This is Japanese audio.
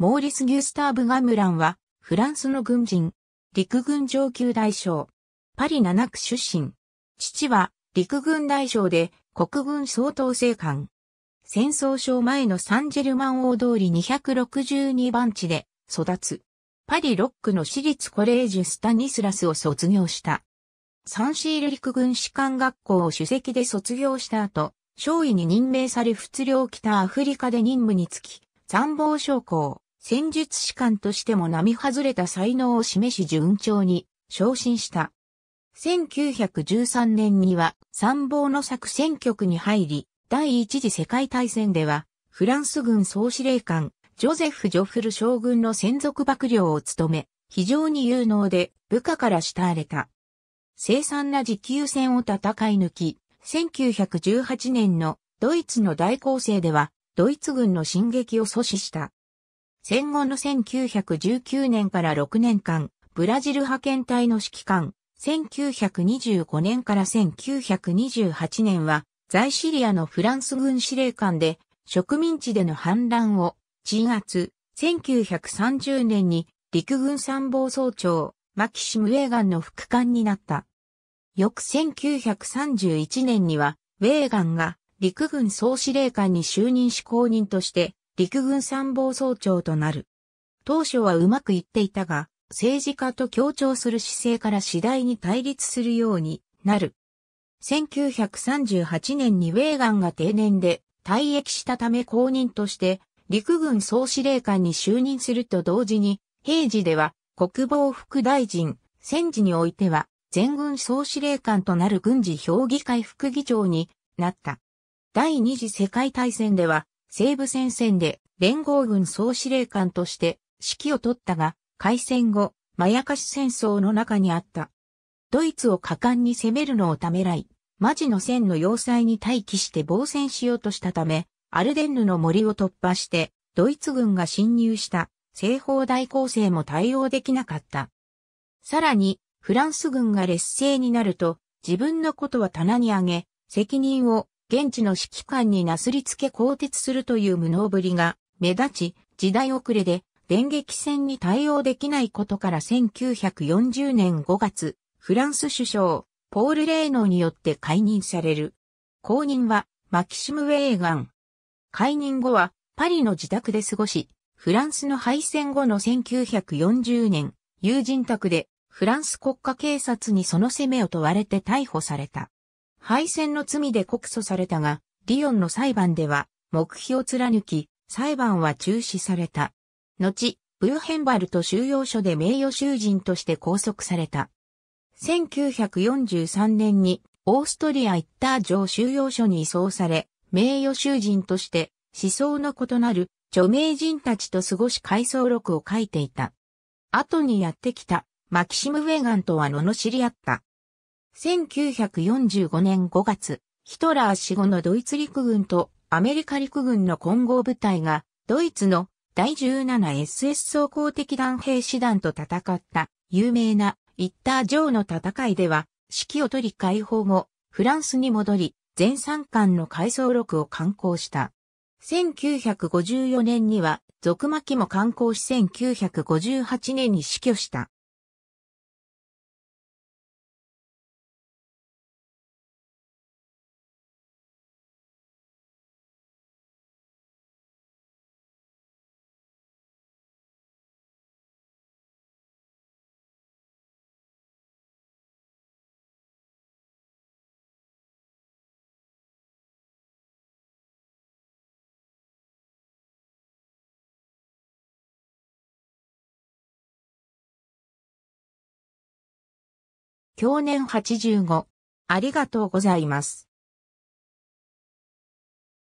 モーリス・ギュスターブ・ガムランは、フランスの軍人、陸軍上級大将、パリ7区出身。父は、陸軍大将で、国軍総統制官。戦争省前のサンジェルマン大通り262番地で、育つ。パリ6区の私立コレージュスタニスラスを卒業した。サンシール陸軍士官学校を主席で卒業した後、少尉に任命され仏領北アフリカで任務につき、参謀将校、戦術士官としても並外れた才能を示し順調に昇進した。1913年には参謀の作戦局に入り、第一次世界大戦では、フランス軍総司令官、ジョゼフ・ジョフル将軍の専属幕僚を務め、非常に有能で部下から慕われた。凄惨な持久戦を戦い抜き、1918年のドイツの大攻勢では、ドイツ軍の進撃を阻止した。戦後の1919年から6年間、ブラジル派遣隊の指揮官、1925年から1928年は、在シリアのフランス軍司令官で、植民地での反乱を、鎮圧、1930年に陸軍参謀総長、マキシム・ウェーガンの副官になった。翌1931年には、ウェーガンが陸軍総司令官に就任し公認として、陸軍参謀総長となる。当初はうまくいっていたが、政治家と協調する姿勢から次第に対立するようになる。1938年にウェーガンが定年で退役したため公認として陸軍総司令官に就任すると同時に、平時では国防副大臣、戦時においては全軍総司令官となる軍事評議会副議長になった。第二次世界大戦では西部戦線で連合軍総司令官として指揮を取ったが、開戦後、まやかし戦争の中にあった。ドイツを果敢に攻めるのをためらい、マジの戦の要塞に待機して防戦しようとしたため、アルデンヌの森を突破して、ドイツ軍が侵入した西方大攻勢も対応できなかった。さらに、フランス軍が劣勢になると、自分のことは棚に上げ、責任を現地の指揮官になすりつけ更迭するという無能ぶりが目立ち、時代遅れで電撃戦に対応できないことから1940年5月、フランス首相、ポール・レーノによって解任される。後任は、マキシム・ウェーガン。解任後は、パリの自宅で過ごし、フランスの敗戦後の1940年、友人宅で、フランス国家警察にその責めを問われて逮捕された。敗戦の罪で告訴されたが、リオンの裁判では、目標を貫き、裁判は中止された。後、ブーヘンバルト収容所で名誉囚人として拘束された。1943年にオーストリアッター城収容所に移送され、名誉囚人として思想の異なる著名人たちと過ごし回想録を書いていた。後にやってきたマキシム・ウェガンとは罵り合った。1945年5月、ヒトラー死後のドイツ陸軍とアメリカ陸軍の混合部隊が、ドイツの第 17SS 総合的弾兵師団と戦った有名なイッタージョーの戦いでは、指揮を取り解放後、フランスに戻り、全三巻の回想録を刊行した。1954年には、続巻も刊行し1958年に死去した。享年85。ありがとうございます。